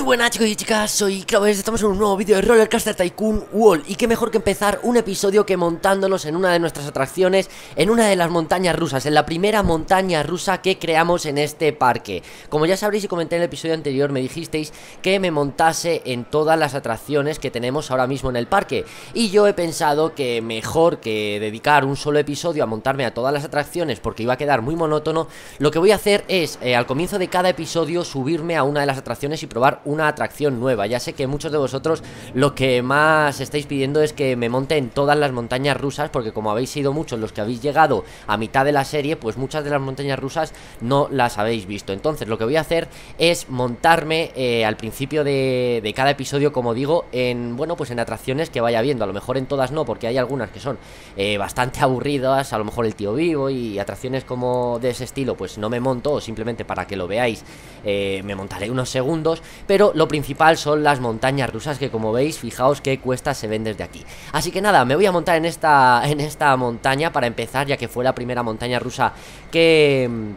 Muy buenas chicos y chicas, soy y estamos en un nuevo vídeo de Rollercaster Tycoon Wall Y qué mejor que empezar un episodio que montándonos en una de nuestras atracciones En una de las montañas rusas, en la primera montaña rusa que creamos en este parque Como ya sabréis y comenté en el episodio anterior, me dijisteis que me montase en todas las atracciones que tenemos ahora mismo en el parque Y yo he pensado que mejor que dedicar un solo episodio a montarme a todas las atracciones Porque iba a quedar muy monótono Lo que voy a hacer es, eh, al comienzo de cada episodio, subirme a una de las atracciones y probar una atracción nueva. Ya sé que muchos de vosotros lo que más estáis pidiendo es que me monte en todas las montañas rusas, porque como habéis sido muchos los que habéis llegado a mitad de la serie, pues muchas de las montañas rusas no las habéis visto. Entonces lo que voy a hacer es montarme eh, al principio de, cada episodio, como digo, en, bueno, pues en atracciones que vaya viendo. A lo mejor en todas no, porque hay algunas que son eh, bastante aburridas, a lo mejor el tío vivo y atracciones como de ese estilo, pues no me monto, o simplemente para que lo veáis eh, me montaré unos segundos, pero pero lo principal son las montañas rusas que como veis, fijaos que cuestas se ven desde aquí. Así que nada, me voy a montar en esta, en esta montaña para empezar, ya que fue la primera montaña rusa que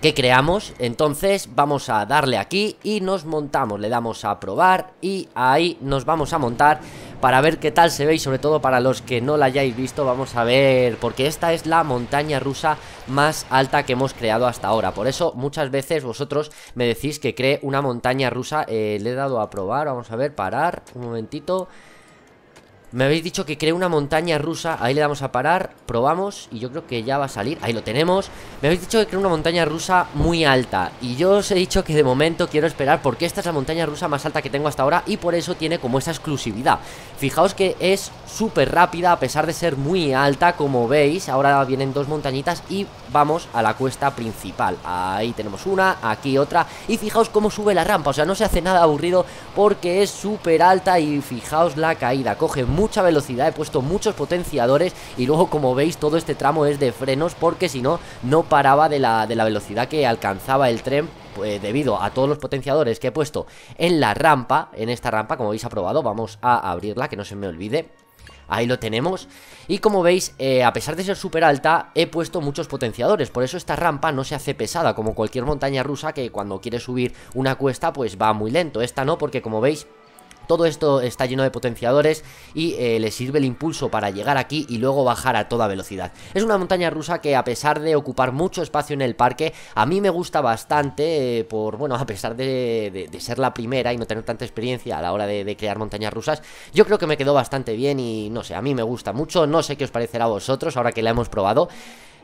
que creamos Entonces vamos a darle aquí y nos montamos Le damos a probar y ahí nos vamos a montar para ver qué tal se ve y sobre todo para los que no la hayáis visto vamos a ver porque esta es la montaña rusa más alta que hemos creado hasta ahora por eso muchas veces vosotros me decís que cree una montaña rusa eh, le he dado a probar vamos a ver parar un momentito me habéis dicho que cree una montaña rusa Ahí le damos a parar, probamos Y yo creo que ya va a salir, ahí lo tenemos Me habéis dicho que cree una montaña rusa muy alta Y yo os he dicho que de momento quiero esperar Porque esta es la montaña rusa más alta que tengo hasta ahora Y por eso tiene como esa exclusividad Fijaos que es súper rápida a pesar de ser muy alta como veis ahora vienen dos montañitas y vamos a la cuesta principal ahí tenemos una, aquí otra y fijaos cómo sube la rampa, o sea no se hace nada aburrido porque es súper alta y fijaos la caída, coge mucha velocidad he puesto muchos potenciadores y luego como veis todo este tramo es de frenos porque si no, no paraba de la, de la velocidad que alcanzaba el tren pues, debido a todos los potenciadores que he puesto en la rampa, en esta rampa, como habéis aprobado, vamos a abrirla, que no se me olvide ahí lo tenemos. Y como veis, eh, a pesar de ser súper alta, he puesto muchos potenciadores, por eso esta rampa no se hace pesada, como cualquier montaña rusa que cuando quiere subir una cuesta, pues va muy lento. Esta no, porque como veis todo esto está lleno de potenciadores y eh, le sirve el impulso para llegar aquí y luego bajar a toda velocidad. Es una montaña rusa que a pesar de ocupar mucho espacio en el parque, a mí me gusta bastante eh, por, bueno, a pesar de, ser la primera y no tener tanta experiencia a la hora de, de crear montañas rusas, yo creo que me quedó bastante bien y no sé, a mí me gusta mucho, no sé qué os parecerá a vosotros ahora que la hemos probado.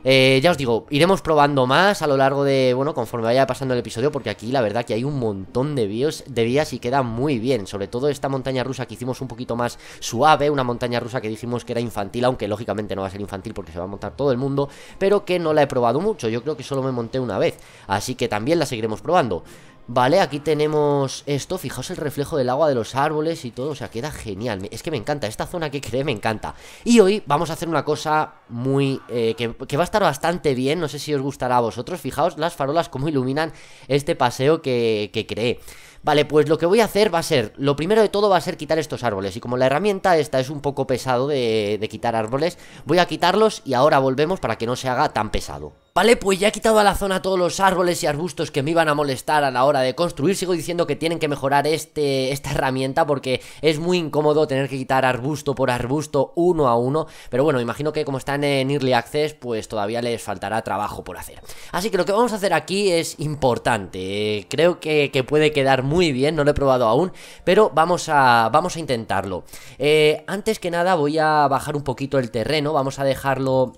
Eh, ya os digo, iremos probando más a lo largo de, bueno, conforme vaya pasando el episodio Porque aquí la verdad que hay un montón de, de vías y queda muy bien Sobre todo esta montaña rusa que hicimos un poquito más suave Una montaña rusa que dijimos que era infantil Aunque lógicamente no va a ser infantil porque se va a montar todo el mundo Pero que no la he probado mucho, yo creo que solo me monté una vez Así que también la seguiremos probando Vale, aquí tenemos esto Fijaos el reflejo del agua de los árboles y todo O sea, queda genial Es que me encanta, esta zona que creé me encanta Y hoy vamos a hacer una cosa muy... Eh, que, va a estar bastante bien No sé si os gustará a vosotros Fijaos las farolas cómo iluminan este paseo que, que creé Vale, pues lo que voy a hacer va a ser, lo primero de todo va a ser quitar estos árboles Y como la herramienta esta es un poco pesado de, quitar árboles Voy a quitarlos y ahora volvemos para que no se haga tan pesado Vale, pues ya he quitado a la zona todos los árboles y arbustos que me iban a molestar a la hora de construir. Sigo diciendo que tienen que mejorar este, esta herramienta porque es muy incómodo tener que quitar arbusto por arbusto uno a uno. Pero bueno, imagino que como están en Early Access, pues todavía les faltará trabajo por hacer. Así que lo que vamos a hacer aquí es importante. creo que, puede quedar muy bien, no lo he probado aún, pero vamos a, vamos a intentarlo. Eh, antes que nada voy a bajar un poquito el terreno, vamos a dejarlo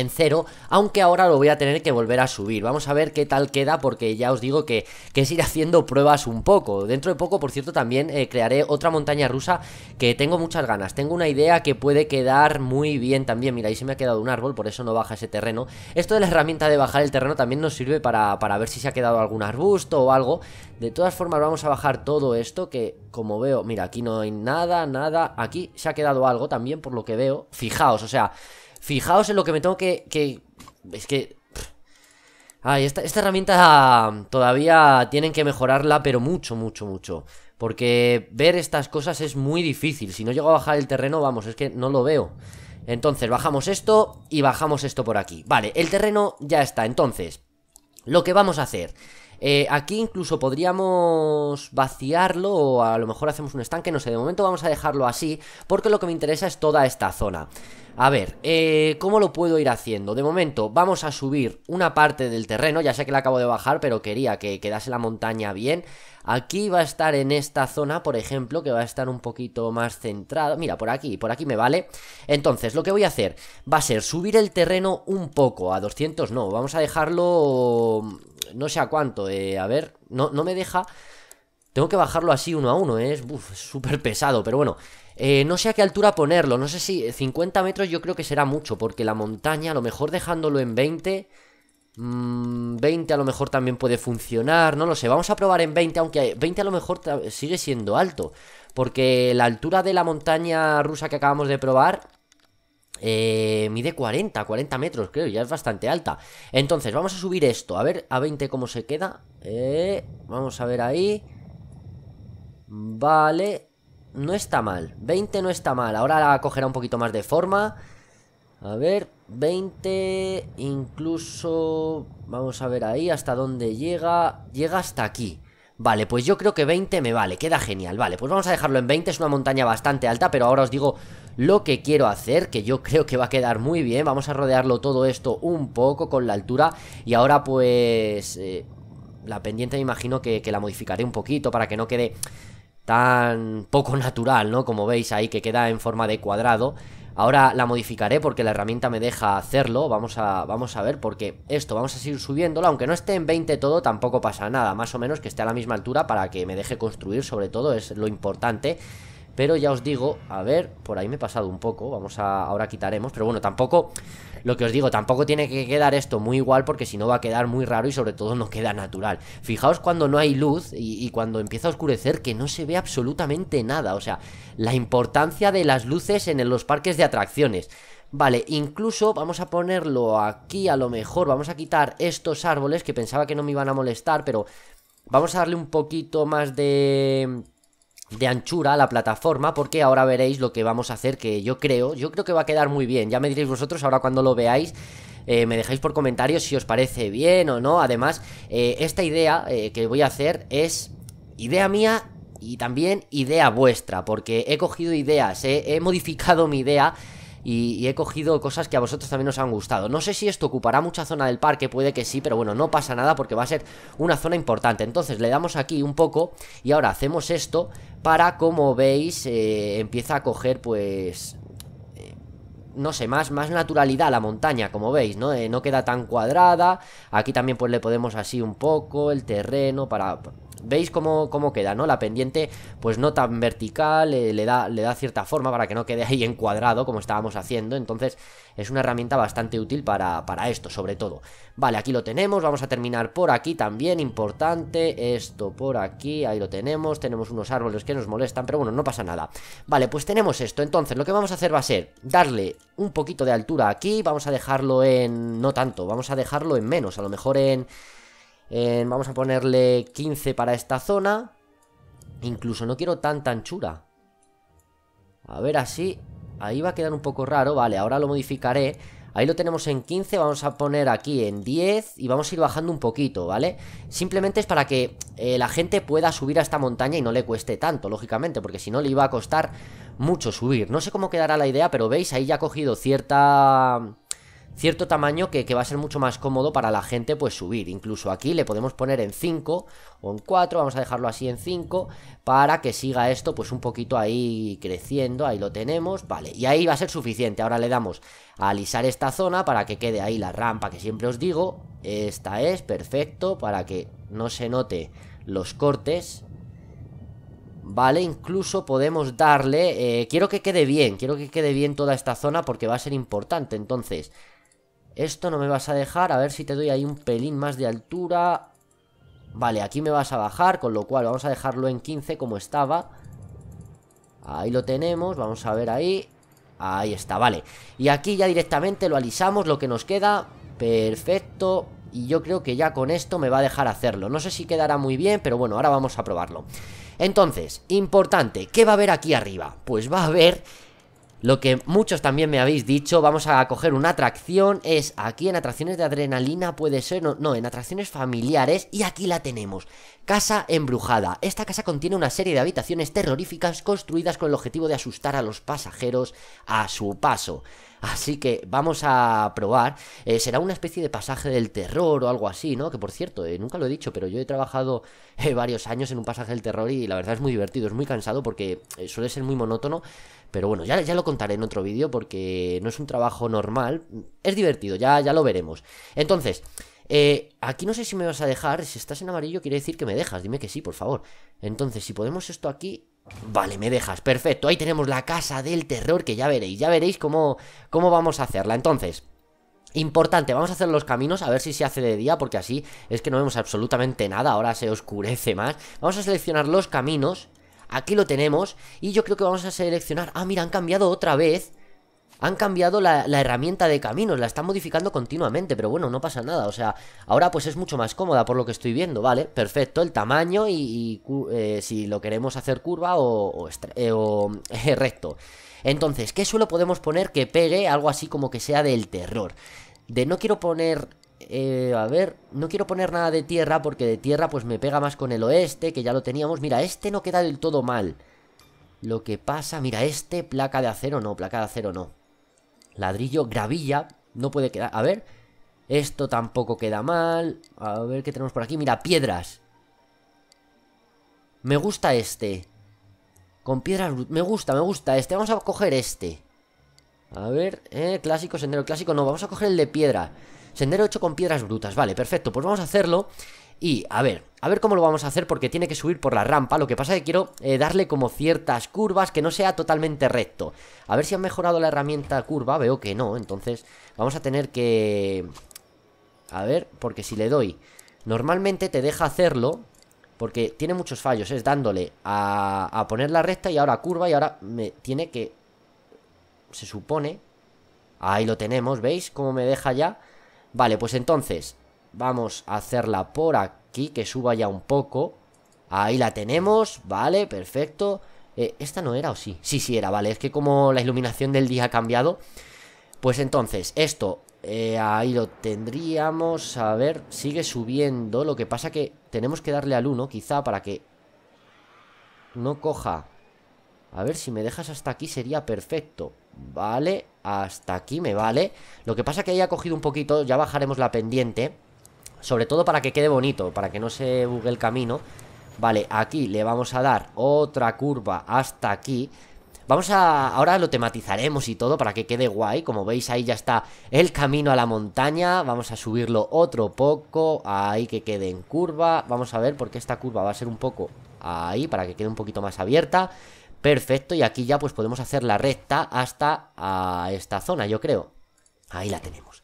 en cero, aunque ahora lo voy a tener que volver a subir. Vamos a ver qué tal queda porque ya os digo que, que es ir haciendo pruebas un poco. Dentro de poco, por cierto, también eh, crearé otra montaña rusa que tengo muchas ganas. Tengo una idea que puede quedar muy bien también. Mira, ahí se me ha quedado un árbol, por eso no baja ese terreno. Esto de la herramienta de bajar el terreno también nos sirve para, para ver si se ha quedado algún arbusto o algo. De todas formas, vamos a bajar todo esto que, como veo, mira, aquí no hay nada, nada. Aquí se ha quedado algo también, por lo que veo. Fijaos, o sea... Fijaos en lo que me tengo que... que es que... Ay, esta, esta herramienta todavía tienen que mejorarla, pero mucho, mucho, mucho. Porque ver estas cosas es muy difícil. Si no llego a bajar el terreno, vamos, es que no lo veo. Entonces, bajamos esto y bajamos esto por aquí. Vale, el terreno ya está. Entonces, lo que vamos a hacer eh, aquí incluso podríamos vaciarlo o a lo mejor hacemos un estanque, no sé, de momento vamos a dejarlo así porque lo que me interesa es toda esta zona. A ver, eh, ¿cómo lo puedo ir haciendo? De momento vamos a subir una parte del terreno, ya sé que la acabo de bajar, pero quería que quedase la montaña bien. Aquí va a estar en esta zona, por ejemplo, que va a estar un poquito más centrado. Mira, por aquí, por aquí me vale. Entonces, lo que voy a hacer va a ser subir el terreno un poco, a 200 no, vamos a dejarlo no sé a cuánto. Eh, a ver, no, me deja. Tengo que bajarlo así uno a uno, eh, es súper pesado, pero bueno. Eh, no sé a qué altura ponerlo, no sé si 50 metros yo creo que será mucho, porque la montaña, a lo mejor dejándolo en 20... 20 mm, a lo mejor también puede funcionar, no lo sé, vamos a probar en 20, aunque 20 a lo mejor sigue siendo alto, porque la altura de la montaña rusa que acabamos de probar eh, mide 40, 40 metros, creo, ya es bastante alta. Entonces, vamos a subir esto, a ver a 20 cómo se queda. Eh, vamos a ver ahí. Vale, no está mal, 20 no está mal. Ahora la cogerá un poquito más de forma. A ver, 20, incluso... Vamos a ver ahí hasta dónde llega. Llega hasta aquí. Vale, pues yo creo que 20 me vale, queda genial. Vale, pues vamos a dejarlo en 20, es una montaña bastante alta, pero ahora os digo lo que quiero hacer, que yo creo que va a quedar muy bien. Vamos a rodearlo todo esto un poco con la altura y ahora pues... Eh, la pendiente me imagino que, la modificaré un poquito para que no quede tan poco natural, ¿no? Como veis ahí que queda en forma de cuadrado. Ahora la modificaré porque la herramienta me deja hacerlo, vamos a, vamos a ver, porque esto vamos a seguir subiéndolo, aunque no esté en 20 todo tampoco pasa nada, más o menos que esté a la misma altura para que me deje construir, sobre todo es lo importante. Pero ya os digo, a ver, por ahí me he pasado un poco Vamos a, ahora quitaremos Pero bueno, tampoco, lo que os digo, tampoco tiene que quedar esto muy igual Porque si no va a quedar muy raro y sobre todo no queda natural Fijaos cuando no hay luz y, y cuando empieza a oscurecer Que no se ve absolutamente nada O sea, la importancia de las luces en los parques de atracciones Vale, incluso vamos a ponerlo aquí a lo mejor Vamos a quitar estos árboles que pensaba que no me iban a molestar Pero vamos a darle un poquito más de de anchura a la plataforma porque ahora veréis lo que vamos a hacer que yo creo, yo creo que va a quedar muy bien, ya me diréis vosotros ahora cuando lo veáis eh, me dejáis por comentarios si os parece bien o no, además eh, esta idea eh, que voy a hacer es idea mía y también idea vuestra porque he cogido ideas, he modificado mi idea y, he cogido cosas que a vosotros también os han gustado. No sé si esto ocupará mucha zona del parque, puede que sí, pero bueno, no pasa nada porque va a ser una zona importante. Entonces le damos aquí un poco y ahora hacemos esto para, como veis, eh, empieza a coger pues eh, no sé, más, más naturalidad la montaña, como veis, ¿no? Eh, no queda tan cuadrada. Aquí también pues le podemos así un poco el terreno para ¿Veis cómo, cómo queda, no? La pendiente, pues no tan vertical, eh, le, da, le da cierta forma para que no quede ahí encuadrado como estábamos haciendo. Entonces es una herramienta bastante útil para, para esto, sobre todo. Vale, aquí lo tenemos, vamos a terminar por aquí también, importante. Esto por aquí, ahí lo tenemos. Tenemos unos árboles que nos molestan, pero bueno, no pasa nada. Vale, pues tenemos esto. Entonces lo que vamos a hacer va a ser darle un poquito de altura aquí. Vamos a dejarlo en... no tanto, vamos a dejarlo en menos, a lo mejor en... Eh, vamos a ponerle 15 para esta zona. Incluso no quiero tanta anchura. A ver, así... Ahí va a quedar un poco raro. Vale, ahora lo modificaré. Ahí lo tenemos en 15, vamos a poner aquí en 10 y vamos a ir bajando un poquito, ¿vale? Simplemente es para que eh, la gente pueda subir a esta montaña y no le cueste tanto, lógicamente, porque si no le iba a costar mucho subir. No sé cómo quedará la idea, pero veis, ahí ya ha cogido cierta cierto tamaño que, va a ser mucho más cómodo para la gente pues subir. Incluso aquí le podemos poner en 5 o en 4, vamos a dejarlo así en 5 para que siga esto pues un poquito ahí creciendo, ahí lo tenemos, vale, y ahí va a ser suficiente. Ahora le damos a alisar esta zona para que quede ahí la rampa que siempre os digo, esta es, perfecto, para que no se note los cortes, ¿vale? Incluso podemos darle... Eh, quiero que quede bien, quiero que quede bien toda esta zona porque va a ser importante. Entonces, esto no me vas a dejar, a ver si te doy ahí un pelín más de altura. Vale, aquí me vas a bajar, con lo cual vamos a dejarlo en 15 como estaba. Ahí lo tenemos, vamos a ver ahí. Ahí está, vale. Y aquí ya directamente lo alisamos, lo que nos queda. Perfecto. Y yo creo que ya con esto me va a dejar hacerlo. No sé si quedará muy bien, pero bueno, ahora vamos a probarlo. Entonces, importante, ¿qué va a haber aquí arriba? Pues va a haber lo que muchos también me habéis dicho, vamos a coger una atracción, es aquí en atracciones de adrenalina puede ser, no, no, en atracciones familiares y aquí la tenemos, Casa Embrujada. Esta casa contiene una serie de habitaciones terroríficas construidas con el objetivo de asustar a los pasajeros a su paso. Así que vamos a probar. Eh, será una especie de pasaje del terror o algo así, ¿no? Que por cierto, eh, nunca lo he dicho, pero yo he trabajado eh, varios años en un pasaje del terror y la verdad es muy divertido, es muy cansado porque suele ser muy monótono, pero bueno, ya, ya lo contaré en otro vídeo porque no es un trabajo normal. Es divertido, ya, ya lo veremos. Entonces, eh, aquí no sé si me vas a dejar. Si estás en amarillo, quiere decir que me dejas. Dime que sí, por favor. Entonces, si podemos esto aquí. Vale, me dejas. Perfecto. Ahí tenemos la casa del terror que ya veréis. Ya veréis cómo, cómo vamos a hacerla. Entonces. Importante, vamos a hacer los caminos, a ver si se hace de día, porque así es que no vemos absolutamente nada, ahora se oscurece más. Vamos a seleccionar los caminos Aquí lo tenemos y yo creo que vamos a seleccionar... Ah, mira, han cambiado otra vez han cambiado la, herramienta de caminos, la están modificando continuamente, pero bueno, no pasa nada, o sea, ahora pues es mucho más cómoda por lo que estoy viendo, ¿vale? Perfecto, el tamaño y, eh, si lo queremos hacer curva o, eh, eh, recto. Entonces, ¿qué suelo podemos poner que pegue algo así como que sea del terror? De no quiero poner eh, a ver, no quiero poner nada de tierra porque de tierra pues me pega más con el oeste, que ya lo teníamos. Mira, este no queda del todo mal. Lo que pasa, mira, este placa de acero no, placa de acero no. Ladrillo, gravilla, no puede quedar. A ver, esto tampoco queda mal. A ver qué tenemos por aquí. Mira, piedras. Me gusta este. Con piedras... Me gusta, me gusta este. Vamos a coger este. A ver, eh, clásico, sendero clásico. No, vamos a coger el de piedra. Sendero hecho con piedras brutas, vale, perfecto, pues vamos a hacerlo y a ver, a ver cómo lo vamos a hacer porque tiene que subir por la rampa Lo que pasa es que quiero eh, darle como ciertas curvas que no sea totalmente recto A ver si han mejorado la herramienta curva, veo que no Entonces vamos a tener que... A ver, porque si le doy... Normalmente te deja hacerlo porque tiene muchos fallos Es dándole a, a poner la recta y ahora curva y ahora me tiene que... Se supone... Ahí lo tenemos, ¿veis? Cómo me deja ya Vale, pues entonces Vamos a hacerla por aquí Que suba ya un poco Ahí la tenemos, vale, perfecto eh, ¿Esta no era o sí? Sí, sí era, vale Es que como la iluminación del día ha cambiado Pues entonces, esto eh, Ahí lo tendríamos A ver, sigue subiendo Lo que pasa que tenemos que darle al 1 Quizá para que no coja A ver, si me dejas hasta aquí sería perfecto Vale hasta aquí me vale Lo que pasa que haya cogido un poquito, ya bajaremos la pendiente Sobre todo para que quede bonito, para que no se bugue el camino Vale, aquí le vamos a dar otra curva hasta aquí Vamos a... ahora lo tematizaremos y todo para que quede guay Como veis ahí ya está el camino a la montaña Vamos a subirlo otro poco Ahí que quede en curva Vamos a ver porque esta curva va a ser un poco ahí Para que quede un poquito más abierta Perfecto, y aquí ya pues podemos hacer la recta hasta a esta zona, yo creo. Ahí la tenemos.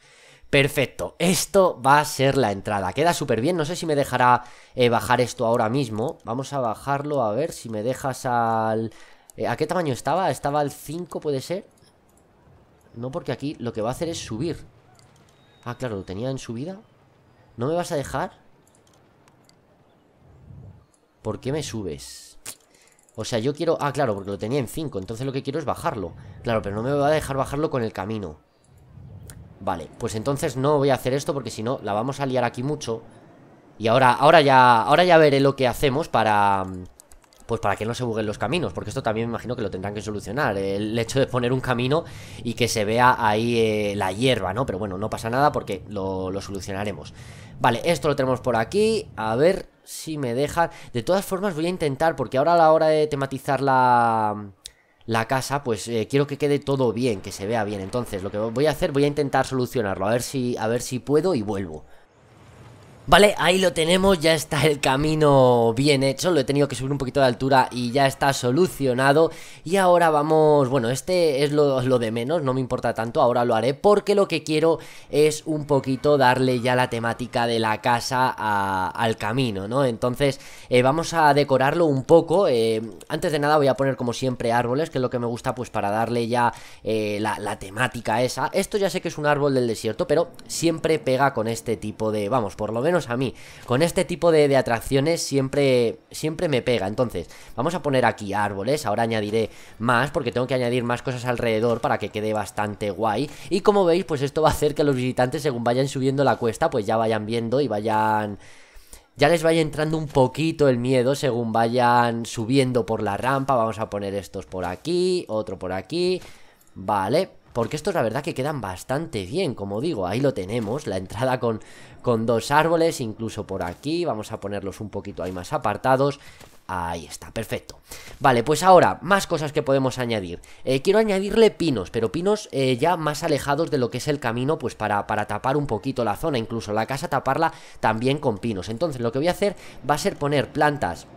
Perfecto, esto va a ser la entrada. Queda súper bien, no sé si me dejará eh, bajar esto ahora mismo. Vamos a bajarlo, a ver si me dejas al... Eh, ¿A qué tamaño estaba? Estaba al 5, puede ser. No, porque aquí lo que va a hacer es subir. Ah, claro, lo tenía en subida. ¿No me vas a dejar? ¿Por qué me subes? O sea, yo quiero... Ah, claro, porque lo tenía en 5 Entonces lo que quiero es bajarlo Claro, pero no me va a dejar bajarlo con el camino Vale, pues entonces no voy a hacer esto Porque si no, la vamos a liar aquí mucho Y ahora, ahora ya Ahora ya veré lo que hacemos para... Pues para que no se buguen los caminos Porque esto también me imagino que lo tendrán que solucionar El hecho de poner un camino Y que se vea ahí eh, la hierba, ¿no? Pero bueno, no pasa nada porque lo solucionaremos Vale, esto lo tenemos por aquí A ver, si me dejan. De todas formas voy a intentar, porque ahora a la hora de tematizar la, la casa, pues eh, quiero que quede todo bien, que se vea bien. Entonces lo que voy a hacer, voy a intentar solucionarlo, a ver si, a ver si puedo y vuelvo. Vale, ahí lo tenemos, ya está el camino bien hecho, lo he tenido que subir un poquito de altura y ya está solucionado Y ahora vamos, bueno, este es lo, de menos, no me importa tanto, ahora lo haré Porque lo que quiero es un poquito darle ya la temática de la casa al camino, ¿no? Entonces eh, vamos a decorarlo un poco eh, Antes de nada voy a poner como siempre árboles, que es lo que me gusta pues para darle ya eh, la, la temática esa Esto ya sé que es un árbol del desierto, pero siempre pega con este tipo de, vamos, por lo menos a mí. Con este tipo de, de atracciones siempre, siempre me pega. Entonces, vamos a poner aquí árboles. Ahora añadiré más porque tengo que añadir más cosas alrededor para que quede bastante guay. Y como veis, pues esto va a hacer que los visitantes, según vayan subiendo la cuesta, pues ya vayan viendo y vayan ya les vaya entrando un poquito el miedo según vayan subiendo por la rampa. Vamos a poner estos por aquí, otro por aquí. Vale. Porque estos la verdad que quedan bastante bien, como digo, ahí lo tenemos, la entrada con, con dos árboles, incluso por aquí, vamos a ponerlos un poquito ahí más apartados, Ahí está, perfecto. Vale, pues ahora, más cosas que podemos añadir. Eh, quiero añadirle pinos, pero pinos eh, ya más alejados de lo que es el camino, pues para, para, tapar un poquito la zona, incluso la casa taparla también con pinos. Entonces lo que voy a hacer va a ser poner plantas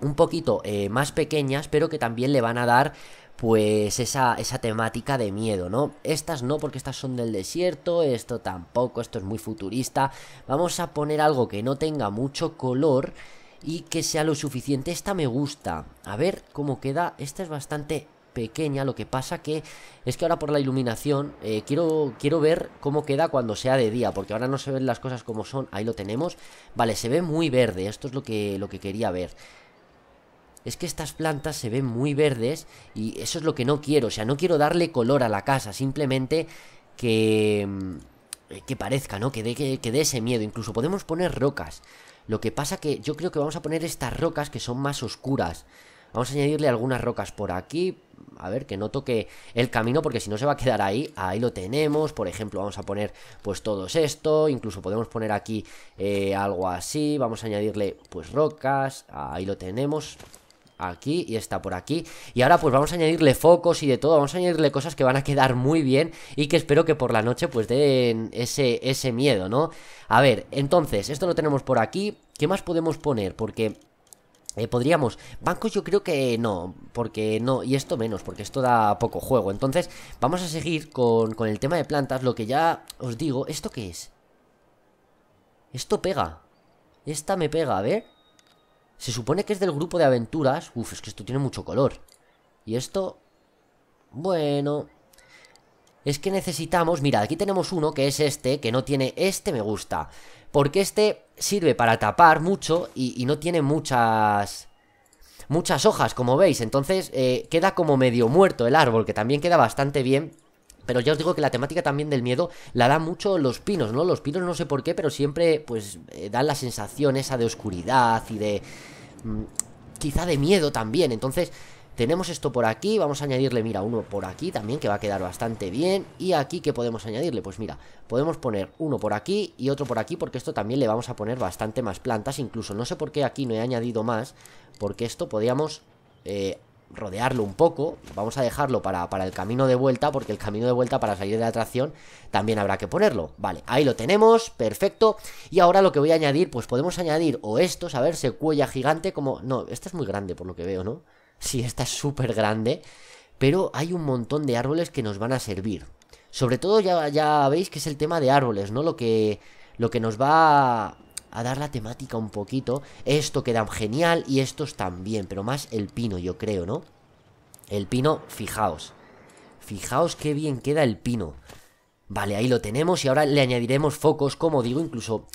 un poquito eh, más pequeñas, pero que también le van a dar pues esa, esa temática de miedo, ¿no? Estas no, porque estas son del desierto, esto tampoco, esto es muy futurista. Vamos a poner algo que no tenga mucho color y que sea lo suficiente. Esta me gusta. A ver cómo queda. Esta es bastante pequeña, lo que pasa que es que ahora por la iluminación eh, quiero, quiero ver cómo queda cuando sea de día, porque ahora no se ven las cosas como son, ahí lo tenemos, vale, se ve muy verde, esto es lo que, lo que quería ver, es que estas plantas se ven muy verdes y eso es lo que no quiero. O sea, no quiero darle color a la casa, simplemente que... Mm, que parezca, ¿no? Que dé que, ese miedo. Incluso podemos poner rocas. Lo que pasa que yo creo que vamos a poner estas rocas que son más oscuras. Vamos a añadirle algunas rocas por aquí. A ver, que no toque el camino porque si no se va a quedar ahí. Ahí lo tenemos. Por ejemplo, vamos a poner pues todo esto. Incluso podemos poner aquí eh, algo así. Vamos a añadirle pues rocas. Ahí lo tenemos aquí y esta por aquí. Y ahora pues vamos a añadirle focos y de todo, vamos a añadirle cosas que van a quedar muy bien y que espero que por la noche pues den ese, ese miedo, ¿no? A ver, entonces, esto lo tenemos por aquí. ¿Qué más podemos poner? Porque eh, podríamos, bancos yo creo que no, porque no, y esto menos, porque esto da poco juego Entonces vamos a seguir con, con el tema de plantas, lo que ya os digo, ¿esto qué es? Esto pega, esta me pega, a ver se supone que es del grupo de aventuras. Uf, es que esto tiene mucho color. Y esto... Bueno... Es que necesitamos... Mira, aquí tenemos uno que es este, que no tiene... Este me gusta. Porque este sirve para tapar mucho y, no tiene muchas... Muchas hojas, como veis. Entonces eh, queda como medio muerto el árbol, que también queda bastante bien pero ya os digo que la temática también del miedo la da mucho los pinos, ¿no? Los pinos no sé por qué, pero siempre pues eh, dan la sensación esa de oscuridad y de... Mm, quizá de miedo también. Entonces tenemos esto por aquí, vamos a añadirle, mira, uno por aquí también que va a quedar bastante bien. Y aquí que podemos añadirle, pues mira, podemos poner uno por aquí y otro por aquí porque esto también le vamos a poner bastante más plantas. Incluso no sé por qué aquí no he añadido más porque esto podíamos... Eh, rodearlo un poco Vamos a dejarlo para, el camino de vuelta Porque el camino de vuelta para salir de la atracción También habrá que ponerlo Vale, ahí lo tenemos, perfecto Y ahora lo que voy a añadir, pues podemos añadir O esto, a ver, cuella gigante como No, esta es muy grande por lo que veo, ¿no? Sí, esta es súper grande Pero hay un montón de árboles que nos van a servir Sobre todo ya, ya veis que es el tema de árboles, ¿no? Lo que, lo que nos va a dar la temática un poquito. Esto queda genial y estos también, pero más el pino, yo creo, ¿no? El pino, fijaos. Fijaos qué bien queda el pino. Vale, ahí lo tenemos y ahora le añadiremos focos, como digo, incluso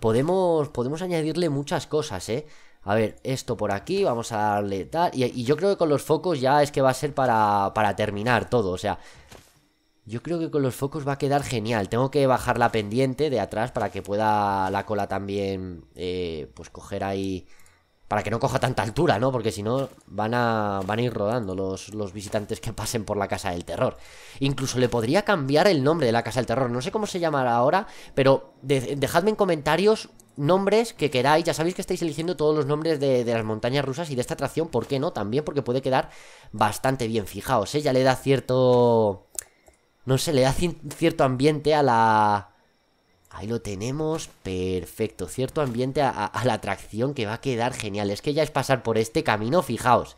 podemos, podemos añadirle muchas cosas, ¿eh? A ver, esto por aquí, vamos a darle tal. Y, yo creo que con los focos ya es que va a ser para, para terminar todo. O sea, yo creo que con los focos va a quedar genial. Tengo que bajar la pendiente de atrás para que pueda la cola también, eh, pues coger ahí... Para que no coja tanta altura, ¿no? Porque si no van a, a ir rodando los, los visitantes que pasen por la Casa del Terror. Incluso le podría cambiar el nombre de la Casa del Terror. No sé cómo se llamará ahora, pero dejadme en comentarios nombres que queráis. Ya sabéis que estáis eligiendo todos los nombres de, de, las montañas rusas y de esta atracción, ¿por qué no? También porque puede quedar bastante bien. Fijaos, ¿eh? ya le da cierto no sé, le da cierto ambiente a la... Ahí lo tenemos, perfecto. Cierto ambiente a, la atracción que va a quedar genial. Es que ya es pasar por este camino, fijaos.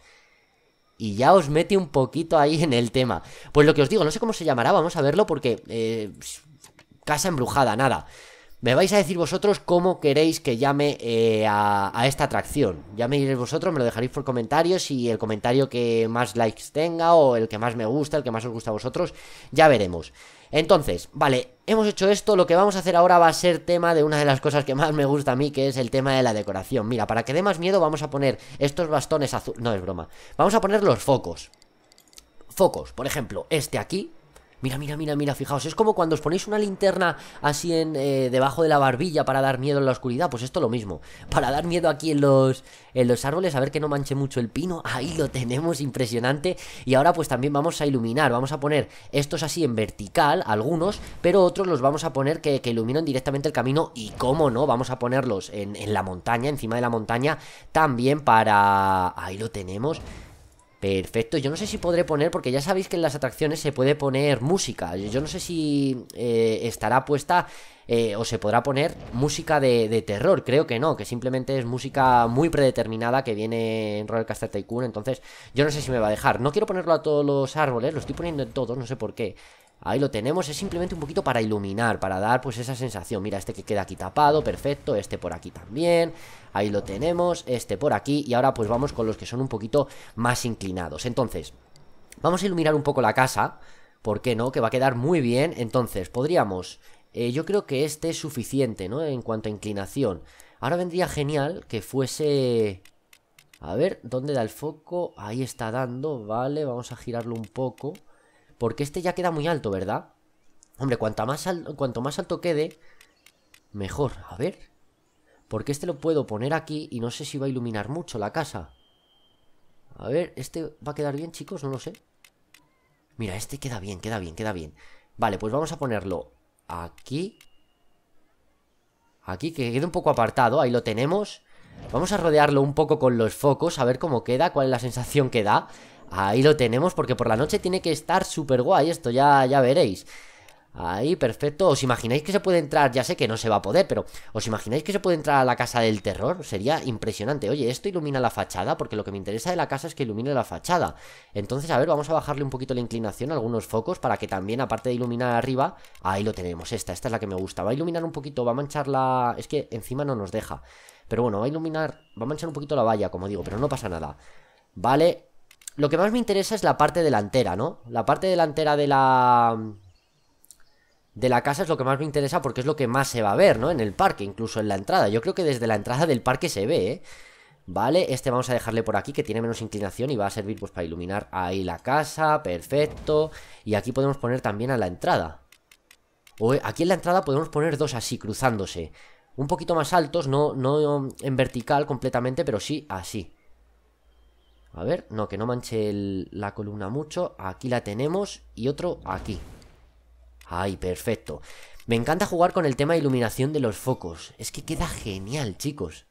Y ya os mete un poquito ahí en el tema. Pues lo que os digo, no sé cómo se llamará, vamos a verlo porque... Eh, casa embrujada, nada. Me vais a decir vosotros cómo queréis que llame eh, a, esta atracción. Ya me diréis vosotros, me lo dejaréis por comentarios y el comentario que más likes tenga o el que más me gusta, el que más os gusta a vosotros, ya veremos. Entonces, vale, hemos hecho esto, lo que vamos a hacer ahora va a ser tema de una de las cosas que más me gusta a mí, que es el tema de la decoración. Mira, para que dé más miedo vamos a poner estos bastones azules. No, es broma. Vamos a poner los focos. Focos, por ejemplo, este aquí, Mira, mira, mira, mira, fijaos, es como cuando os ponéis una linterna así en eh, debajo de la barbilla para dar miedo en la oscuridad, pues esto lo mismo. Para dar miedo aquí en los en los árboles, a ver que no manche mucho el pino. Ahí lo tenemos, impresionante. Y ahora pues también vamos a iluminar, vamos a poner estos así en vertical, algunos, pero otros los vamos a poner que, que iluminan directamente el camino y cómo no, vamos a ponerlos en, en la montaña, encima de la montaña, también para... Ahí lo tenemos Perfecto, yo no sé si podré poner, porque ya sabéis que en las atracciones se puede poner música. Yo no sé si eh, estará puesta eh, o se podrá poner música de, terror. Creo que no, que simplemente es música muy predeterminada que viene en Roller Caster Tycoon. Entonces, yo no sé si me va a dejar. No quiero ponerlo a todos los árboles, lo estoy poniendo en todos, no sé por qué. Ahí lo tenemos, es simplemente un poquito para iluminar, para dar pues esa sensación. Mira, este que queda aquí tapado, perfecto, este por aquí también. Ahí lo tenemos, este por aquí y ahora pues vamos con los que son un poquito más inclinados. Entonces, vamos a iluminar un poco la casa, ¿por qué no? Que va a quedar muy bien. Entonces, podríamos... Eh, yo creo que este es suficiente, ¿no? En cuanto a inclinación. Ahora vendría genial que fuese... A ver, ¿dónde da el foco? Ahí está dando, vale, vamos a girarlo un poco. Porque este ya queda muy alto, ¿verdad? Hombre, más, cuanto más alto quede, mejor. A ver, porque este lo puedo poner aquí y no sé si va a iluminar mucho la casa. A ver, ¿este va a quedar bien, chicos? No lo sé. Mira, este queda bien, queda bien, queda bien. Vale, pues vamos a ponerlo aquí. Aquí, que quede un poco apartado. Ahí lo tenemos. Vamos a rodearlo un poco con los focos, a ver cómo queda, cuál es la sensación que da. Ahí lo tenemos, porque por la noche tiene que estar súper guay esto, ya, ya veréis. Ahí, perfecto. ¿Os imagináis que se puede entrar? Ya sé que no se va a poder, pero ¿os imagináis que se puede entrar a la casa del terror? Sería impresionante. Oye, esto ilumina la fachada, porque lo que me interesa de la casa es que ilumine la fachada. Entonces, a ver, vamos a bajarle un poquito la inclinación, algunos focos, para que también, aparte de iluminar arriba, ahí lo tenemos. Esta, esta es la que me gusta. Va a iluminar un poquito, va a manchar la... Es que encima no nos deja. Pero bueno, va a iluminar, va a manchar un poquito la valla, como digo, pero no pasa nada. Vale. Lo que más me interesa es la parte delantera, ¿no? La parte delantera de la de la casa es lo que más me interesa porque es lo que más se va a ver, ¿no? En el parque, incluso en la entrada. Yo creo que desde la entrada del parque se ve, ¿eh? Vale, este vamos a dejarle por aquí que tiene menos inclinación y va a servir pues para iluminar ahí la casa, perfecto. Y aquí podemos poner también a la entrada. O eh, aquí en la entrada podemos poner dos así, cruzándose. Un poquito más altos, no, no en vertical completamente, pero sí así. A ver, no, que no manche la columna mucho. Aquí la tenemos y otro aquí. Ay, perfecto. Me encanta jugar con el tema de iluminación de los focos. Es que queda genial, chicos.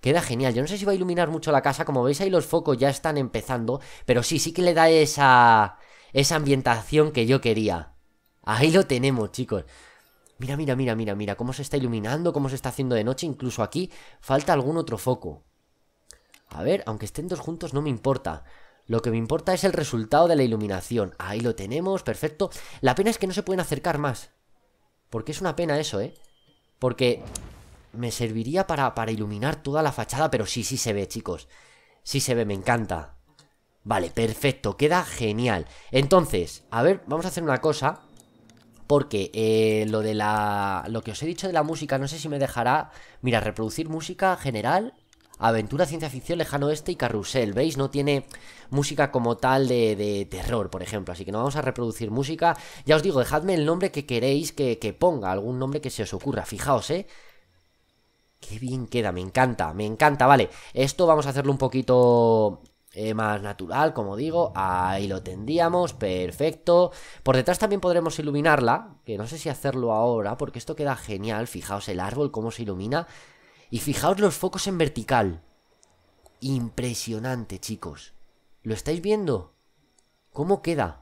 Queda genial. Yo no sé si va a iluminar mucho la casa. Como veis ahí los focos ya están empezando. Pero sí, sí que le da esa... Esa ambientación que yo quería. Ahí lo tenemos, chicos. Mira, mira, mira, mira, mira. Cómo se está iluminando, cómo se está haciendo de noche. Incluso aquí falta algún otro foco. A ver, aunque estén dos juntos no me importa. Lo que me importa es el resultado de la iluminación. Ahí lo tenemos, perfecto. La pena es que no se pueden acercar más. Porque es una pena eso, ¿eh? Porque me serviría para, iluminar toda la fachada, pero sí, sí se ve, chicos. Sí se ve, me encanta. Vale, perfecto, queda genial. Entonces, a ver, vamos a hacer una cosa. Porque eh, lo de la. Lo que os he dicho de la música, no sé si me dejará. Mira, reproducir música general aventura, ciencia ficción, lejano oeste y carrusel. ¿Veis? No tiene música como tal de, terror, por ejemplo. Así que no vamos a reproducir música. Ya os digo, dejadme el nombre que queréis que, ponga, algún nombre que se os ocurra. Fijaos, ¿eh? Qué bien queda, me encanta, me encanta, vale. Esto vamos a hacerlo un poquito eh, más natural, como digo. Ahí lo tendríamos, perfecto. Por detrás también podremos iluminarla, que no sé si hacerlo ahora, porque esto queda genial. Fijaos el árbol, cómo se ilumina. Y fijaos los focos en vertical. Impresionante, chicos. ¿Lo estáis viendo? ¿Cómo queda?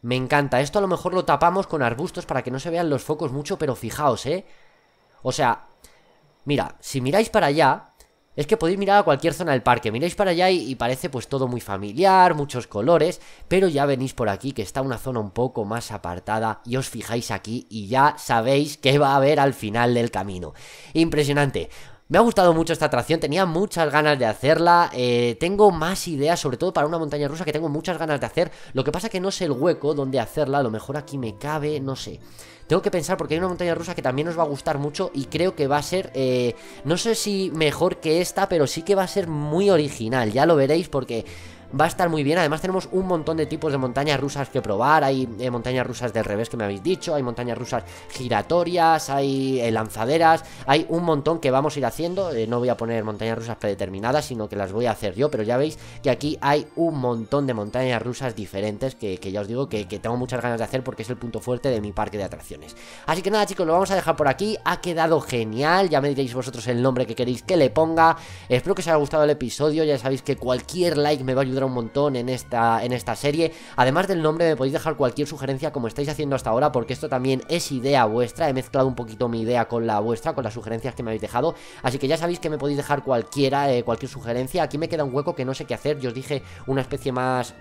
Me encanta. Esto a lo mejor lo tapamos con arbustos para que no se vean los focos mucho, pero fijaos, ¿eh? O sea, mira, si miráis para allá, es que podéis mirar a cualquier zona del parque, miráis para allá y, parece pues todo muy familiar, muchos colores, pero ya venís por aquí que está una zona un poco más apartada y os fijáis aquí y ya sabéis que va a haber al final del camino. Impresionante. Me ha gustado mucho esta atracción, tenía muchas ganas de hacerla, eh, tengo más ideas, sobre todo para una montaña rusa que tengo muchas ganas de hacer, lo que pasa que no sé el hueco donde hacerla, a lo mejor aquí me cabe, no sé. Tengo que pensar porque hay una montaña rusa que también nos va a gustar mucho y creo que va a ser, eh, no sé si mejor que esta, pero sí que va a ser muy original, ya lo veréis porque va a estar muy bien. Además tenemos un montón de tipos de montañas rusas que probar. Hay eh, montañas rusas del revés que me habéis dicho, hay montañas rusas giratorias, hay eh, lanzaderas, hay un montón que vamos a ir haciendo. Eh, no voy a poner montañas rusas predeterminadas, sino que las voy a hacer yo, pero ya veis que aquí hay un montón de montañas rusas diferentes que, ya os digo que, que tengo muchas ganas de hacer porque es el punto fuerte de mi parque de atracciones. Así que nada chicos, lo vamos a dejar por aquí. Ha quedado genial, ya me diréis vosotros el nombre que queréis que le ponga. Espero que os haya gustado el episodio, ya sabéis que cualquier like me va a ayudar un montón en esta, en esta serie. Además del nombre me podéis dejar cualquier sugerencia como estáis haciendo hasta ahora porque esto también es idea vuestra. He mezclado un poquito mi idea con la vuestra, con las sugerencias que me habéis dejado. Así que ya sabéis que me podéis dejar cualquiera, eh, cualquier sugerencia. Aquí me queda un hueco que no sé qué hacer. Yo os dije una especie más...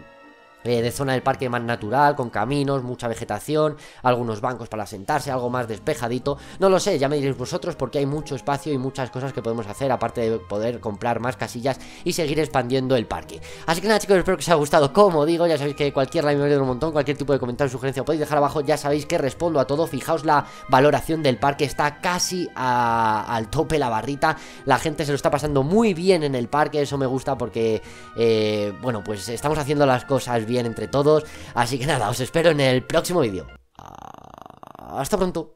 Eh, de zona del parque más natural, con caminos, mucha vegetación, algunos bancos para sentarse, algo más despejadito. No lo sé, ya me diréis vosotros porque hay mucho espacio y muchas cosas que podemos hacer, aparte de poder comprar más casillas y seguir expandiendo el parque. Así que nada chicos, espero que os haya gustado. Como digo, ya sabéis que cualquier like me vale un montón, cualquier tipo de comentario o sugerencia podéis dejar abajo, ya sabéis que respondo a todo. Fijaos la valoración del parque, está casi al tope la barrita. La gente se lo está pasando muy bien en el parque, eso me gusta porque, eh, bueno, pues estamos haciendo las cosas bien bien entre todos. Así que nada, os espero en el próximo vídeo. Ah, hasta pronto.